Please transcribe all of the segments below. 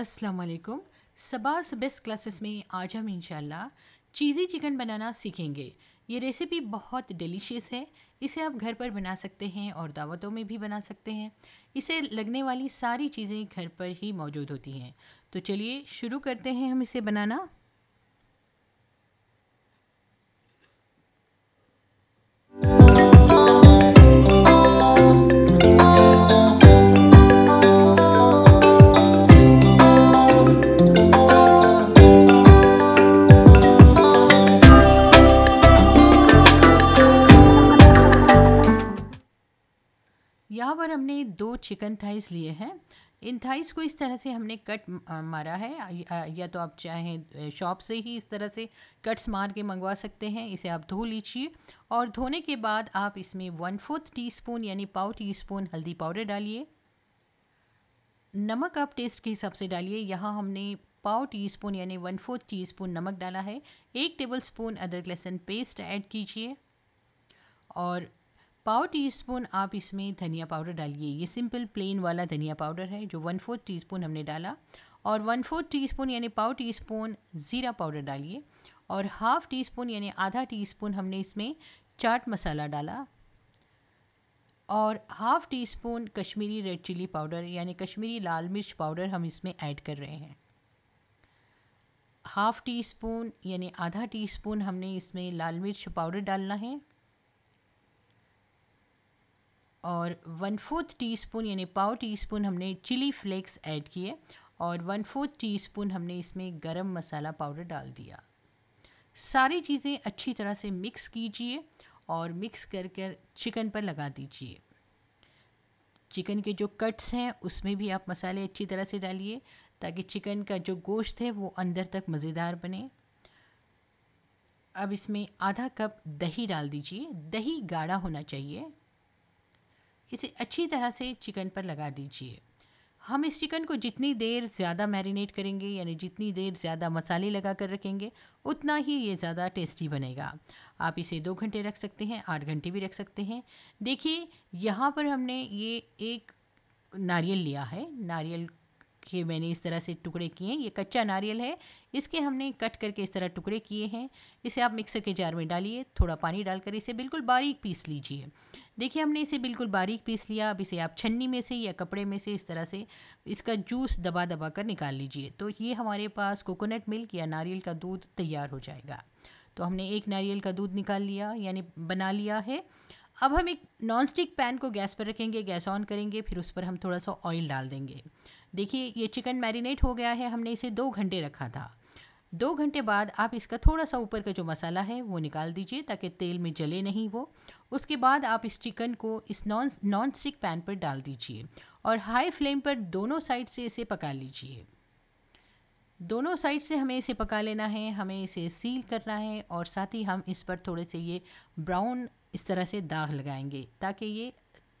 असलकुम सबास best classes में आज हम इंशाल्लाह चीज़ी चिकन बनाना सीखेंगे ये रेसिपी बहुत डिलीशियस है इसे आप घर पर बना सकते हैं और दावतों में भी बना सकते हैं इसे लगने वाली सारी चीज़ें घर पर ही मौजूद होती हैं तो चलिए शुरू करते हैं हम इसे बनाना दो चिकन थाइस लिए हैं इन थाइस को इस तरह से हमने कट मारा है या तो आप चाहें शॉप से ही इस तरह से कट्स मार के मंगवा सकते हैं इसे आप धो लीजिए और धोने के बाद आप इसमें वन फोर्थ टी स्पून यानी पाव टी स्पून हल्दी पाउडर डालिए नमक आप टेस्ट के हिसाब से डालिए यहाँ हमने पाव टी स्पून यानी वन फोर्थ टी स्पून नमक डाला है एक टेबल स्पून अदरक लहसुन पेस्ट ऐड कीजिए और पाव स्पून आप इसमें धनिया पाउडर डालिए ये सिंपल प्लेन वाला धनिया पाउडर है जो वन फोर्थ टी स्पून हमने डाला और वन फोर्थ टी स्पून यानी पाव स्पून ज़ीरा पाउडर डालिए और हाफ़ टी स्पून यानी आधा टी स्पून हमने इसमें चाट मसाला डाला और half teaspoon Kashmiri red chilli powder यानी कश्मीरी लाल मिर्च पाउडर हम इसमें ऐड कर रहे हैं हाफ़ टी स्पून यानी आधा टी स्पून हमने इसमें लाल मिर्च पाउडर डालना है और वन फोर्थ टी स्पून यानी पाव टी स्पून हमने चिली फ्लेक्स ऐड किए और वन फोर्थ टी स्पून हमने इसमें गरम मसाला पाउडर डाल दिया सारी चीज़ें अच्छी तरह से मिक्स कीजिए और मिक्स कर कर चिकन पर लगा दीजिए चिकन के जो कट्स हैं उसमें भी आप मसाले अच्छी तरह से डालिए ताकि चिकन का जो गोश्त है वो अंदर तक मज़ेदार बने अब इसमें आधा कप दही डाल दीजिए दही गाढ़ा होना चाहिए इसे अच्छी तरह से चिकन पर लगा दीजिए हम इस चिकन को जितनी देर ज़्यादा मैरिनेट करेंगे यानी जितनी देर ज़्यादा मसाले लगा कर रखेंगे उतना ही ये ज़्यादा टेस्टी बनेगा आप इसे दो घंटे रख सकते हैं आठ घंटे भी रख सकते हैं देखिए यहाँ पर हमने ये एक नारियल लिया है नारियल के मैंने इस तरह से टुकड़े किए हैं ये कच्चा नारियल है इसके हमने कट करके इस तरह टुकड़े किए हैं इसे आप मिक्सर के जार में डालिए थोड़ा पानी डालकर इसे बिल्कुल बारीक पीस लीजिए देखिए हमने इसे बिल्कुल बारीक पीस लिया अब इसे आप छन्नी में से या कपड़े में से इस तरह से इसका जूस दबा दबा कर निकाल लीजिए तो ये हमारे पास कोकोनट मिल्क या नारियल का दूध तैयार हो जाएगा तो हमने एक नारियल का दूध निकाल लिया यानी बना लिया है अब हम एक नॉन स्टिक पैन को गैस पर रखेंगे गैस ऑन करेंगे फिर उस पर हम थोड़ा सा ऑयल डाल देंगे देखिए ये चिकन मैरिनेट हो गया है हमने इसे दो घंटे रखा था दो घंटे बाद आप इसका थोड़ा सा ऊपर का जो मसाला है वो निकाल दीजिए ताकि तेल में जले नहीं वो उसके बाद आप इस चिकन को इस नॉन नॉन स्टिक पैन पर डाल दीजिए और हाई फ्लेम पर दोनों साइड से इसे पका लीजिए दोनों साइड से हमें इसे पका लेना है हमें इसे सील करना है और साथ ही हम इस पर थोड़े से ये ब्राउन इस तरह से दाग लगाएंगे ताकि ये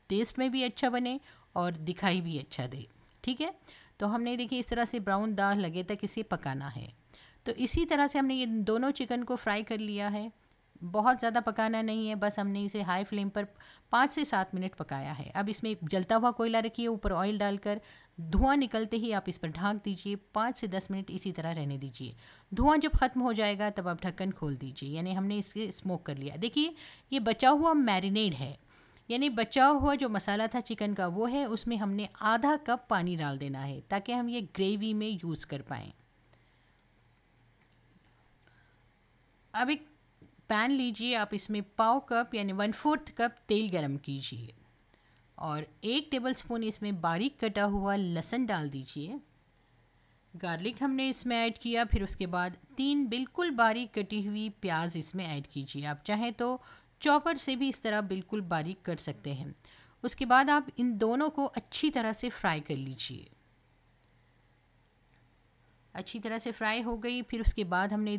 टेस्ट में भी अच्छा बने और दिखाई भी अच्छा दे ठीक है तो हमने देखिए इस तरह से ब्राउन दाल लगे तक इसे पकाना है तो इसी तरह से हमने ये दोनों चिकन को फ्राई कर लिया है बहुत ज़्यादा पकाना नहीं है बस हमने इसे हाई फ्लेम पर पाँच से सात मिनट पकाया है अब इसमें जलता हुआ कोयला रखिए ऊपर ऑयल डालकर धुआं निकलते ही आप इस पर ढाँक दीजिए पाँच से दस मिनट इसी तरह रहने दीजिए धुआं जब ख़त्म हो जाएगा तब आप ढक्कन खोल दीजिए यानी हमने इसे स्मोक कर लिया देखिए ये बचा हुआ मैरिनेड है यानी बचा हुआ जो मसाला था चिकन का वो है उसमें हमने आधा कप पानी डाल देना है ताकि हम ये ग्रेवी में यूज़ कर पाएँ अब एक पैन लीजिए आप इसमें पाव कप यानी वन फोर्थ कप तेल गरम कीजिए और एक टेबल स्पून इसमें बारीक कटा हुआ लहसन डाल दीजिए गार्लिक हमने इसमें ऐड किया फिर उसके बाद तीन बिल्कुल बारीक कटी हुई प्याज इसमें ऐड कीजिए आप चाहें तो चॉपर से भी इस तरह बिल्कुल बारीक कर सकते हैं उसके बाद आप इन दोनों को अच्छी तरह से फ्राई कर लीजिए अच्छी तरह से फ्राई हो गई फिर उसके बाद हमने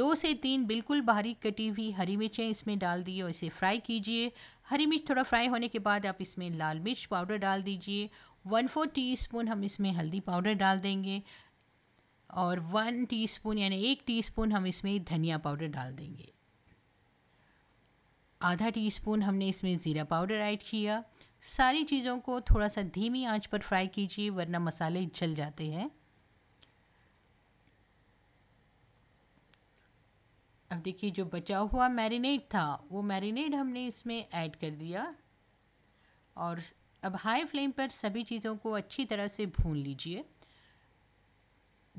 दो से तीन बिल्कुल बारीक कटी हुई हरी मिर्चें इसमें डाल दी और इसे फ्राई कीजिए हरी मिर्च थोड़ा फ्राई होने के बाद आप इसमें लाल मिर्च पाउडर डाल दीजिए वन फोर टी स्पून हम इसमें हल्दी पाउडर डाल देंगे और वन टीस्पून यानी एक टीस्पून हम इसमें धनिया पाउडर डाल देंगे आधा टीस्पून हमने इसमें ज़ीरा पाउडर ऐड किया सारी चीज़ों को थोड़ा सा धीमी आंच पर फ्राई कीजिए वरना मसाले जल जाते हैं अब देखिए जो बचा हुआ मैरिनेट था वो मैरिनेट हमने इसमें ऐड कर दिया और अब हाई फ्लेम पर सभी चीज़ों को अच्छी तरह से भून लीजिए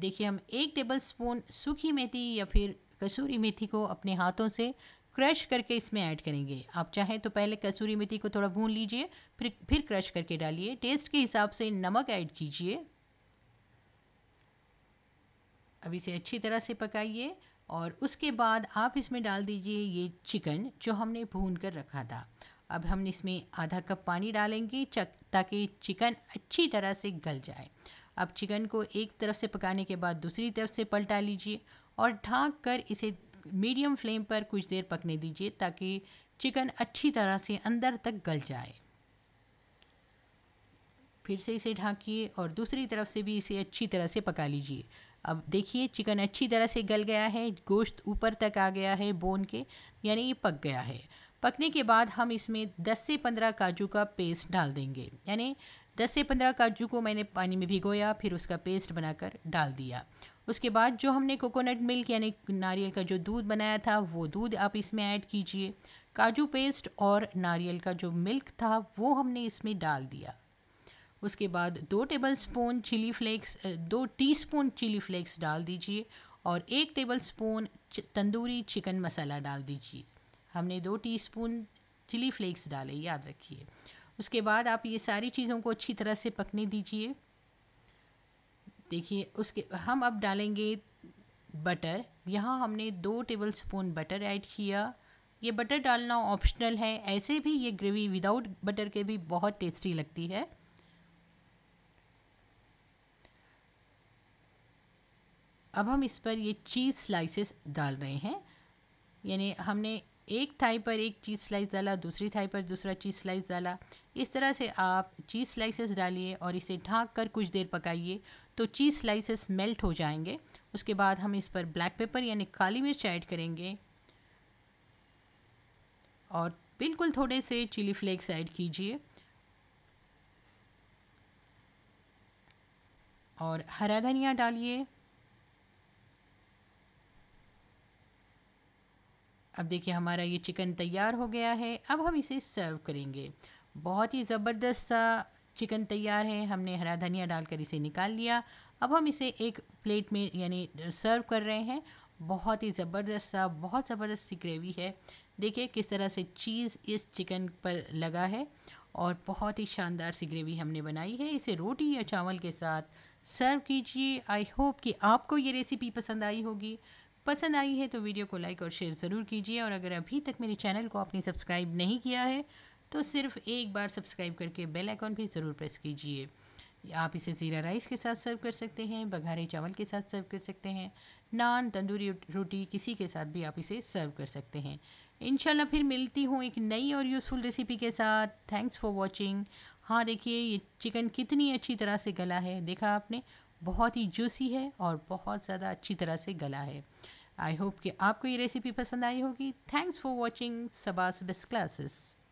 देखिए हम एक टेबल स्पून सूखी मेथी या फिर कसूरी मेथी को अपने हाथों से क्रश करके इसमें ऐड करेंगे आप चाहें तो पहले कसूरी मेथी को थोड़ा भून लीजिए फिर फिर क्रश करके डालिए टेस्ट के हिसाब से नमक ऐड कीजिए अब इसे अच्छी तरह से पकाइए और उसके बाद आप इसमें डाल दीजिए ये चिकन जो हमने भून कर रखा था अब हम इसमें आधा कप पानी डालेंगे ताकि चिकन अच्छी तरह से गल जाए अब चिकन को एक तरफ से पकाने के बाद दूसरी तरफ से पलटा लीजिए और ढाँक कर इसे मीडियम फ्लेम पर कुछ देर पकने दीजिए ताकि चिकन अच्छी तरह से अंदर तक गल जाए फिर से इसे ढाँकिए और दूसरी तरफ से भी इसे अच्छी तरह से पका लीजिए अब देखिए चिकन अच्छी तरह से गल गया है गोश्त ऊपर तक आ गया है बोन के यानी ये पक गया है पकने के बाद हम इसमें 10 से 15 काजू का पेस्ट डाल देंगे यानी 10 से 15 काजू को मैंने पानी में भिगोया फिर उसका पेस्ट बनाकर डाल दिया उसके बाद जो हमने कोकोनट मिल्क यानी नारियल का जो दूध बनाया था वो दूध आप इसमें ऐड कीजिए काजू पेस्ट और नारियल का जो मिल्क था वो हमने इसमें डाल दिया उसके बाद दो टेबल स्पून चिली फ्लेक्स दो टीस्पून चिली फ्लेक्स डाल दीजिए और एक tablespoon tandoori chicken masala डाल दीजिए हमने दो टीस्पून चिली फ्लेक्स डाले याद रखिए उसके बाद आप ये सारी चीज़ों को अच्छी तरह से पकने दीजिए देखिए उसके हम अब डालेंगे बटर यहाँ हमने दो टेबल स्पून बटर ऐड किया ये बटर डालना ऑप्शनल है ऐसे भी ये ग्रेवी विदाउट बटर के भी बहुत टेस्टी लगती है अब हम इस पर ये चीज़ स्लाइसेस डाल रहे हैं यानी हमने एक थाई पर एक चीज़ स्लाइस डाला दूसरी थाई पर दूसरा चीज़ स्लाइस डाला इस तरह से आप चीज़ स्लाइसेस डालिए और इसे ढाँक कर कुछ देर पकाइए तो चीज़ स्लाइसेस मेल्ट हो जाएंगे उसके बाद हम इस पर ब्लैक पेपर यानी काली मिर्च ऐड करेंगे और बिल्कुल थोड़े से चिली फ्लेक्स ऐड कीजिए और हरा धनिया डालिए अब देखिए हमारा ये चिकन तैयार हो गया है अब हम इसे सर्व करेंगे बहुत ही ज़बरदस्त सा चिकन तैयार है हमने हरा धनिया डालकर इसे निकाल लिया अब हम इसे एक प्लेट में यानी सर्व कर रहे हैं बहुत ही ज़बरदस्त सा बहुत ज़बरदस्त सी ग्रेवी है देखिए किस तरह से चीज़ इस चिकन पर लगा है और बहुत ही शानदार सी ग्रेवी हमने बनाई है इसे रोटी या चावल के साथ सर्व कीजिए आई होप कि आपको ये रेसिपी पसंद आई होगी पसंद आई है तो वीडियो को लाइक और शेयर ज़रूर कीजिए और अगर अभी तक मेरे चैनल को आपने सब्सक्राइब नहीं किया है तो सिर्फ एक बार सब्सक्राइब करके बेल आइकॉन भी ज़रूर प्रेस कीजिए आप इसे ज़ीरा राइस के साथ सर्व कर सकते हैं बघारे चावल के साथ सर्व कर सकते हैं नान तंदूरी रोटी किसी के साथ भी आप इसे सर्व कर सकते हैं इन फिर मिलती हूँ एक नई और यूज़फुल रेसिपी के साथ थैंक्स फॉर वॉचिंग हाँ देखिए ये चिकन कितनी अच्छी तरह से गला है देखा आपने बहुत ही जूसी है और बहुत ज़्यादा अच्छी तरह से गला है आई होप कि आपको ये रेसिपी पसंद आई होगी थैंक्स फॉर वॉचिंग सबास बेस्ट क्लासेस